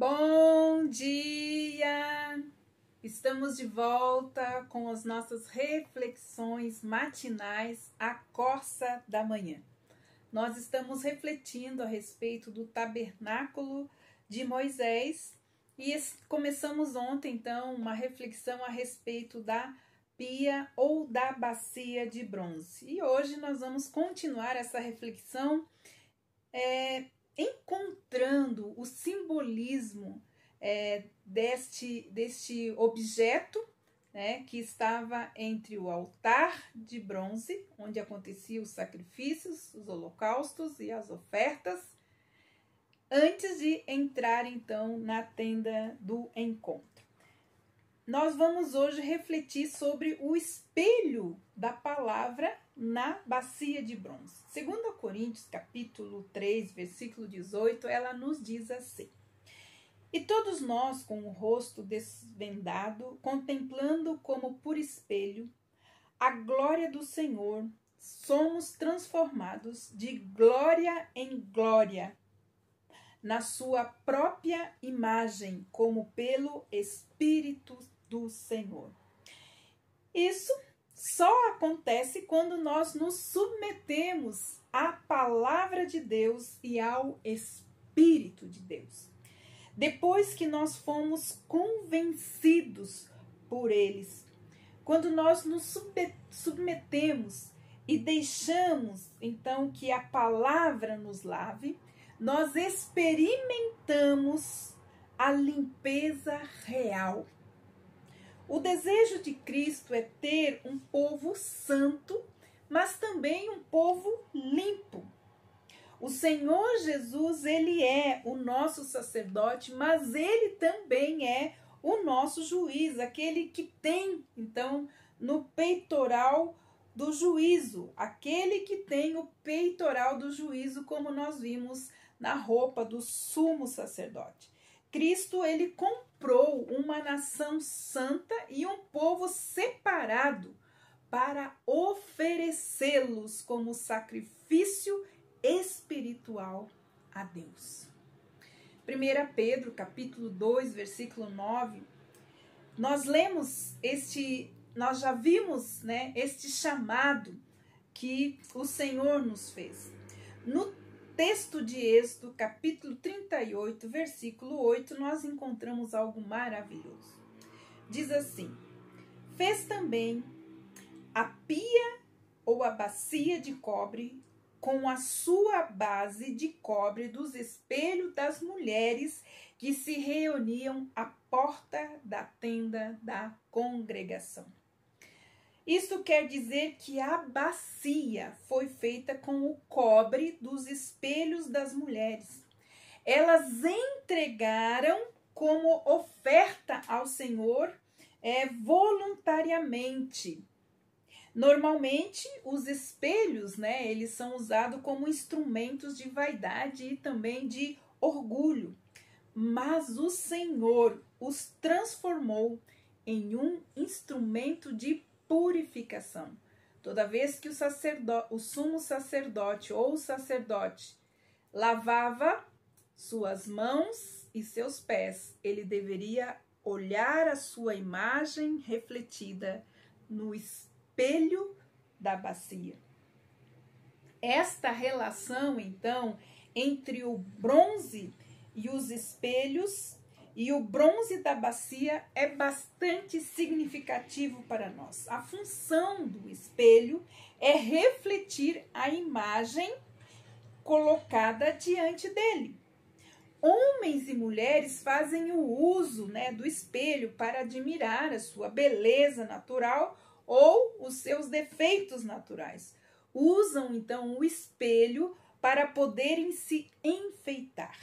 Bom dia! Estamos de volta com as nossas reflexões matinais, a corça da manhã. Nós estamos refletindo a respeito do tabernáculo de Moisés e começamos ontem, então, uma reflexão a respeito da pia ou da bacia de bronze. E hoje nós vamos continuar essa reflexão é, encontrando o simbolismo é, deste, deste objeto né, que estava entre o altar de bronze, onde aconteciam os sacrifícios, os holocaustos e as ofertas, antes de entrar então na tenda do encontro. Nós vamos hoje refletir sobre o espelho da palavra na bacia de bronze. Segundo Coríntios, capítulo 3, versículo 18, ela nos diz assim: E todos nós, com o rosto desvendado, contemplando como por espelho a glória do Senhor, somos transformados de glória em glória na sua própria imagem, como pelo espírito do Senhor. Isso só acontece quando nós nos submetemos à palavra de Deus e ao Espírito de Deus. Depois que nós fomos convencidos por eles, quando nós nos submetemos e deixamos então que a palavra nos lave, nós experimentamos a limpeza real o desejo de Cristo é ter um povo santo, mas também um povo limpo. O Senhor Jesus, ele é o nosso sacerdote, mas ele também é o nosso juiz, aquele que tem, então, no peitoral do juízo, aquele que tem o peitoral do juízo, como nós vimos na roupa do sumo sacerdote. Cristo ele comprou uma nação santa e um povo separado para oferecê-los como sacrifício espiritual a Deus. 1 Pedro, capítulo 2, versículo 9. Nós lemos este, nós já vimos, né, este chamado que o Senhor nos fez. No texto de Êxodo, capítulo 38, versículo 8, nós encontramos algo maravilhoso. Diz assim: Fez também a pia ou a bacia de cobre com a sua base de cobre dos espelhos das mulheres que se reuniam à porta da tenda da congregação. Isso quer dizer que a bacia foi feita com o cobre dos espelhos das mulheres. Elas entregaram como oferta ao Senhor é, voluntariamente. Normalmente, os espelhos, né, eles são usados como instrumentos de vaidade e também de orgulho. Mas o Senhor os transformou em um instrumento de purificação. Toda vez que o, sacerdote, o sumo sacerdote ou o sacerdote lavava suas mãos e seus pés, ele deveria olhar a sua imagem refletida no espelho da bacia. Esta relação, então, entre o bronze e os espelhos e o bronze da bacia é bastante significativo para nós. A função do espelho é refletir a imagem colocada diante dele. Homens e mulheres fazem o uso né, do espelho para admirar a sua beleza natural ou os seus defeitos naturais. Usam então o espelho para poderem se enfeitar.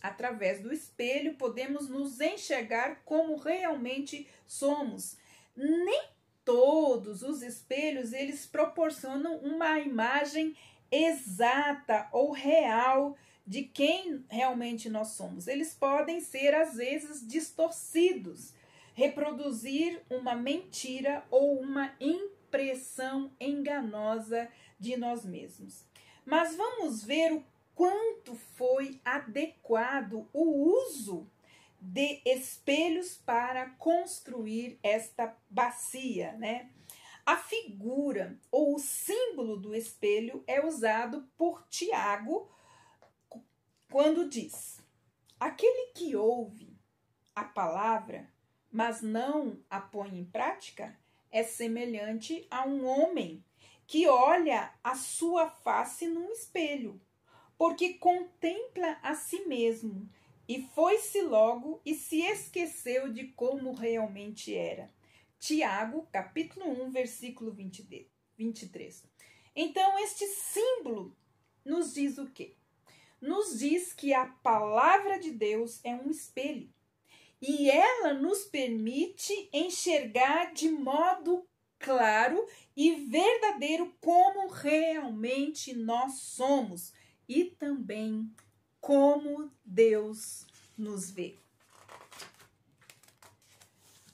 Através do espelho, podemos nos enxergar como realmente somos. Nem todos os espelhos eles proporcionam uma imagem exata ou real de quem realmente nós somos. Eles podem ser às vezes distorcidos, reproduzir uma mentira ou uma impressão enganosa de nós mesmos. Mas vamos ver o quanto foi adequado o uso de espelhos para construir esta bacia, né? A figura ou o símbolo do espelho é usado por Tiago quando diz: Aquele que ouve a palavra, mas não a põe em prática, é semelhante a um homem que olha a sua face num espelho porque contempla a si mesmo e foi-se logo e se esqueceu de como realmente era. Tiago, capítulo 1, versículo 23. Então, este símbolo nos diz o quê? Nos diz que a palavra de Deus é um espelho e ela nos permite enxergar de modo claro e verdadeiro como realmente nós somos e também como Deus nos vê.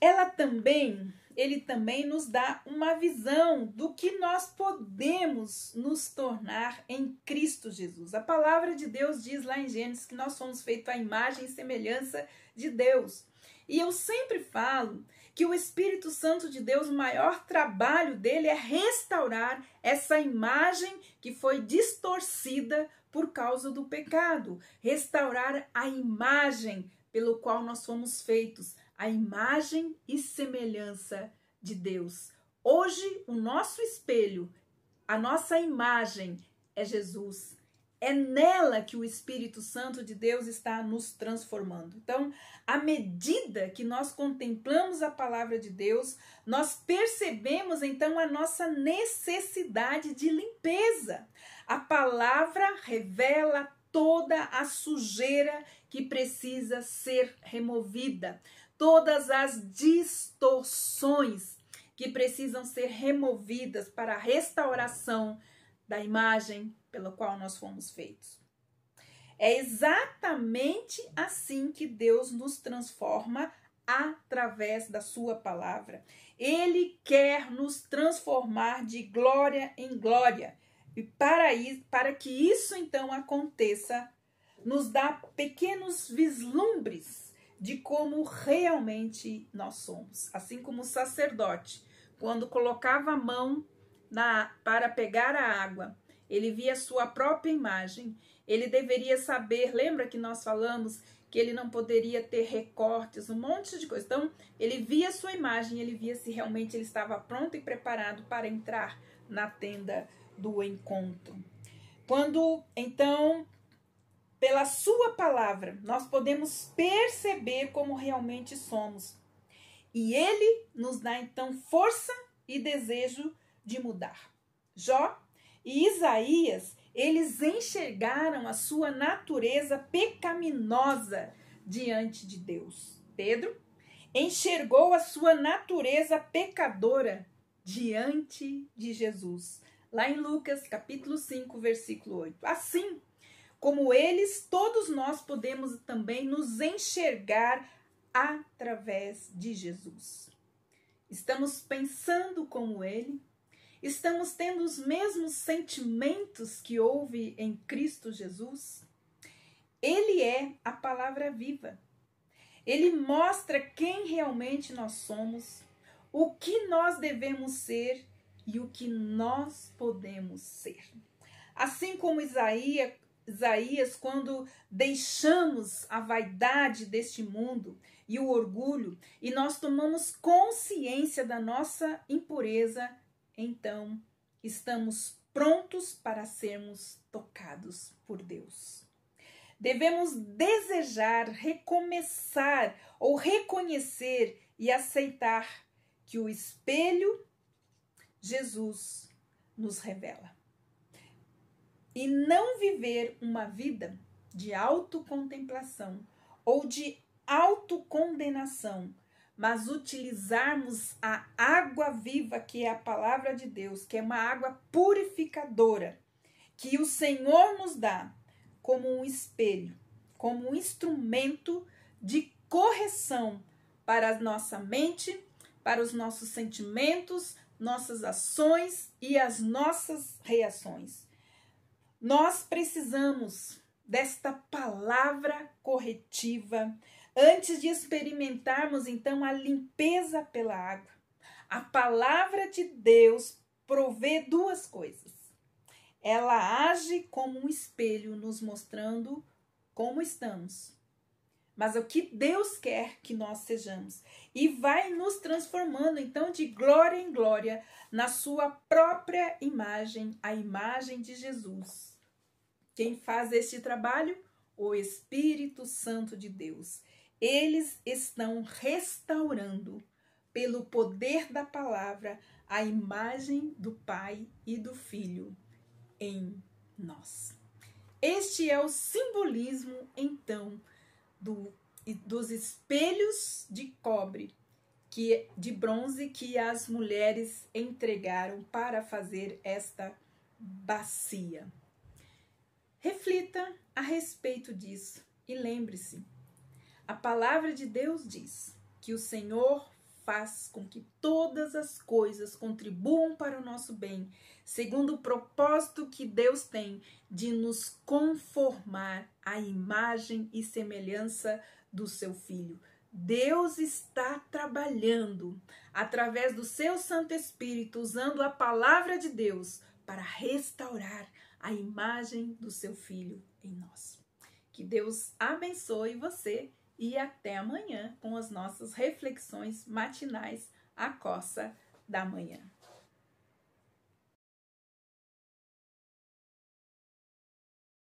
Ela também, ele também nos dá uma visão do que nós podemos nos tornar em Cristo Jesus. A palavra de Deus diz lá em Gênesis que nós somos feitos à imagem e semelhança de Deus. E eu sempre falo que o Espírito Santo de Deus, o maior trabalho dele é restaurar essa imagem que foi distorcida por causa do pecado, restaurar a imagem pelo qual nós fomos feitos, a imagem e semelhança de Deus. Hoje, o nosso espelho, a nossa imagem é Jesus é nela que o Espírito Santo de Deus está nos transformando. Então, à medida que nós contemplamos a palavra de Deus, nós percebemos então a nossa necessidade de limpeza. A palavra revela toda a sujeira que precisa ser removida, todas as distorções que precisam ser removidas para a restauração da imagem pela qual nós fomos feitos. É exatamente assim que Deus nos transforma através da Sua palavra. Ele quer nos transformar de glória em glória. E para, isso, para que isso então aconteça, nos dá pequenos vislumbres de como realmente nós somos. Assim como o sacerdote, quando colocava a mão na, para pegar a água. Ele via sua própria imagem. Ele deveria saber, lembra que nós falamos que ele não poderia ter recortes, um monte de coisa. Então, ele via sua imagem, ele via se realmente ele estava pronto e preparado para entrar na tenda do encontro. Quando, então, pela sua palavra, nós podemos perceber como realmente somos. E ele nos dá então força e desejo de mudar. Jó e Isaías, eles enxergaram a sua natureza pecaminosa diante de Deus. Pedro enxergou a sua natureza pecadora diante de Jesus. Lá em Lucas, capítulo 5, versículo 8. Assim, como eles, todos nós podemos também nos enxergar através de Jesus. Estamos pensando como ele, Estamos tendo os mesmos sentimentos que houve em Cristo Jesus? Ele é a palavra viva. Ele mostra quem realmente nós somos, o que nós devemos ser e o que nós podemos ser. Assim como Isaías, Isaías, quando deixamos a vaidade deste mundo e o orgulho, e nós tomamos consciência da nossa impureza, então estamos prontos para sermos tocados por Deus. Devemos desejar recomeçar ou reconhecer e aceitar que o espelho Jesus nos revela. E não viver uma vida de autocontemplação ou de autocondenação mas utilizarmos a água viva, que é a palavra de Deus, que é uma água purificadora, que o Senhor nos dá como um espelho, como um instrumento de correção para a nossa mente, para os nossos sentimentos, nossas ações e as nossas reações. Nós precisamos desta palavra corretiva Antes de experimentarmos então a limpeza pela água, a palavra de Deus provê duas coisas. Ela age como um espelho, nos mostrando como estamos, mas é o que Deus quer que nós sejamos. E vai nos transformando, então, de glória em glória, na sua própria imagem, a imagem de Jesus. Quem faz este trabalho? O Espírito Santo de Deus. Eles estão restaurando, pelo poder da palavra, a imagem do Pai e do Filho em nós. Este é o simbolismo, então, do, dos espelhos de cobre, que, de bronze, que as mulheres entregaram para fazer esta bacia. Reflita a respeito disso e lembre-se a palavra de Deus diz que o Senhor faz com que todas as coisas contribuam para o nosso bem, segundo o propósito que Deus tem de nos conformar à imagem e semelhança do seu filho. Deus está trabalhando através do seu Santo Espírito, usando a palavra de Deus para restaurar a imagem do seu filho em nós. Que Deus abençoe você e até amanhã com as nossas reflexões matinais, a coça da manhã.